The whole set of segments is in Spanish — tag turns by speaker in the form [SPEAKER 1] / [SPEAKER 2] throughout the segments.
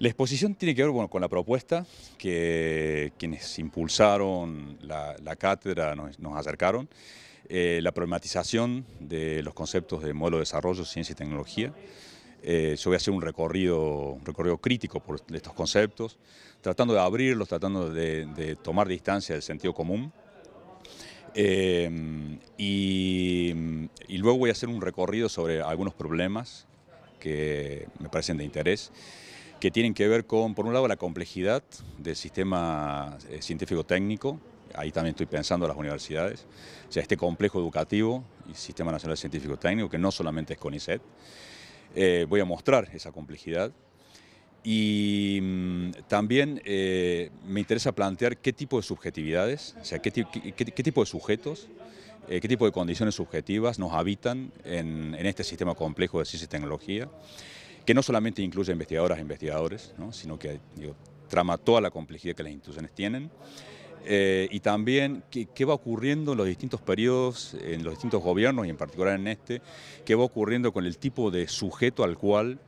[SPEAKER 1] La exposición tiene que ver bueno, con la propuesta que quienes impulsaron la, cátedra nos, acercaron, eh, la problematización de los conceptos de modelo de desarrollo, ciencia y tecnología. Eh, yo voy a hacer un recorrido, recorrido crítico por estos conceptos, tratando de abrirlos, tratando de, tomar distancia del sentido común. Eh, y, y luego voy a hacer un recorrido sobre algunos problemas que me parecen de interés que tienen que ver con, por un lado, la complejidad del sistema eh, científico-técnico, ahí también estoy pensando en las universidades, o sea, este complejo educativo y Sistema Nacional Científico-Técnico, que no solamente es CONICET, eh, voy a mostrar esa complejidad. Y mm, también eh, me interesa plantear qué tipo de subjetividades, o sea, qué, tipo de sujetos, qué tipo de condiciones subjetivas nos habitan en, en este sistema complejo de ciencia y tecnología que no solamente incluye investigadoras e investigadores, sino que trama toda la complejidad que las instituciones tienen. Eh, y también qué, va ocurriendo en los distintos periodos, en los distintos gobiernos y en particular en este, qué va ocurriendo con el tipo de sujeto al cual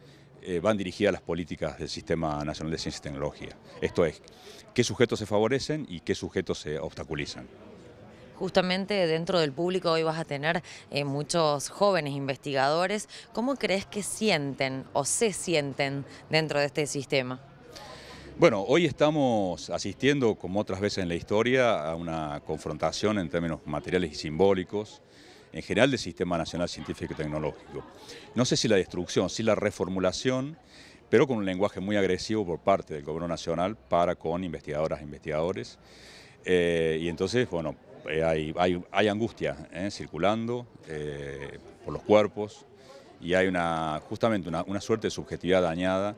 [SPEAKER 1] eh, van dirigidas las políticas del Sistema Nacional de Ciencia y Tecnología. Esto es, qué sujetos se favorecen y qué sujetos se obstaculizan.
[SPEAKER 2] Justamente dentro del público hoy vas a tener eh, muchos jóvenes investigadores. ¿Cómo crees que sienten o se sienten dentro de este sistema?
[SPEAKER 1] Bueno, hoy estamos asistiendo, como otras veces en la historia, a una confrontación en términos materiales y simbólicos, en general del Sistema Nacional Científico y Tecnológico. No sé si la destrucción, si la reformulación, pero con un lenguaje muy agresivo por parte del Gobierno Nacional para con investigadoras e investigadores, eh, y entonces, bueno, eh, hay, angustia eh, circulando por los cuerpos y hay una, justamente una, suerte de subjetividad dañada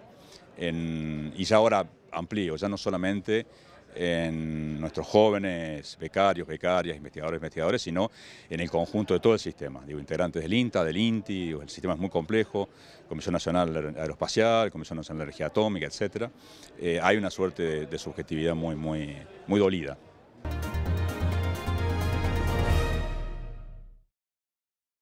[SPEAKER 1] y ya ahora amplío, ya no solamente en nuestros jóvenes becarios, becarias, investigadores, investigadores, sino en el conjunto de todo el sistema. integrantes del INTA, del INTI, el sistema es muy complejo, Comisión Nacional Aeroespacial, Comisión Nacional de Energía Atómica, etc. hay una suerte de, subjetividad muy dolida.